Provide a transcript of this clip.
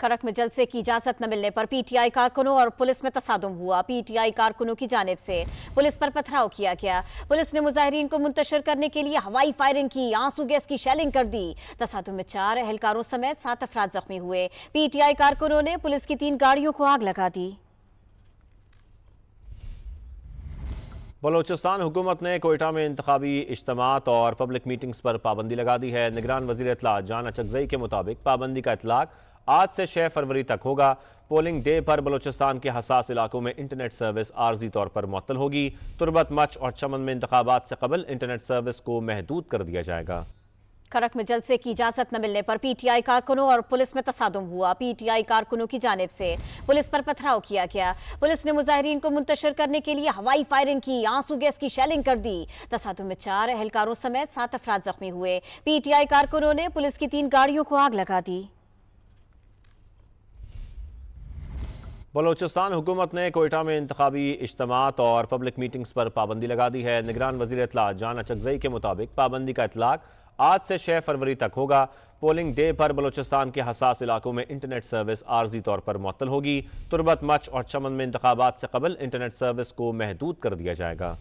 कड़क में जलसे की इजाजत न मिलने पर पीटीआई कारकुनों और पुलिस में तसादम हुआ पीटीआई कारकुनों की जानब से पुलिस पर पथराव किया गया पुलिस ने मुजाहरीन को मुंतशर करने के लिए हवाई फायरिंग की आंसू गैस की शेलिंग कर दी तसादम में चार एहलकारों समेत सात अफराद जख्मी हुए पीटीआई कारकुनों ने पुलिस की तीन गाड़ियों को आग लगा दी बलोचिस्तान हुकूमत ने कोयटा में इंतबी इज्तम और पब्लिक मीटिंग्स पर पाबंदी लगा दी है निगरान वजी अतला जान अचकजई के मुताबिक पाबंदी का इतलाक आज से 6 फरवरी तक होगा पोलिंग डे पर बलोचिस्तान के हसास इलाकों में इंटरनेट सर्विस आर्जी तौर पर मअतल होगी तुरबत मच और चमन में इंतबात से कबल इंटरनेट सर्विस को महदूद कर दिया जाएगा खड़क में जलसे की इजाजत न मिलने पर पीटीआई कारकुनों और पुलिस में तसादम हुआ पीटीआई कारकुनों की जानब से पुलिस पर पथराव किया गया पुलिस ने मुजाहरीन को मुंतशर करने के लिए हवाई फायरिंग की आंसू गैस की शेलिंग कर दी तसादम में चार एहलकारों समेत सात अफराद जख्मी हुए पीटीआई कारकुनों ने पुलिस की तीन गाड़ियों को आग लगा दी बलोचिस्तान हुकूमत ने कोयटा में इंतबी इजतम और पब्लिक मीटिंग्स पर पाबंदी लगा दी है निगरान वजी अतला जान अचकजई के मुताबिक पाबंदी का इतलाक आज से छः फरवरी तक होगा पोलिंग डे पर बलोचिस्तान के हसास इलाकों में इंटरनेट सर्विस आर्जी तौर पर मअतल होगी तुरबत मच और चमन में इंतबात से कबल इंटरनेट सर्विस को महदूद कर दिया जाएगा